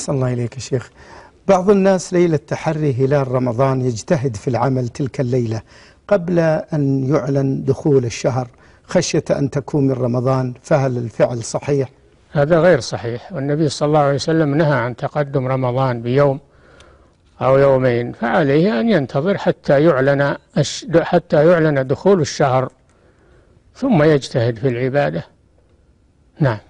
أحسن الله إليك يا شيخ بعض الناس ليلة تحري هلال رمضان يجتهد في العمل تلك الليلة قبل أن يعلن دخول الشهر خشية أن تكون من رمضان فهل الفعل صحيح؟ هذا غير صحيح والنبي صلى الله عليه وسلم نهى عن تقدم رمضان بيوم أو يومين فعليه أن ينتظر حتى يعلن حتى يعلن دخول الشهر ثم يجتهد في العبادة نعم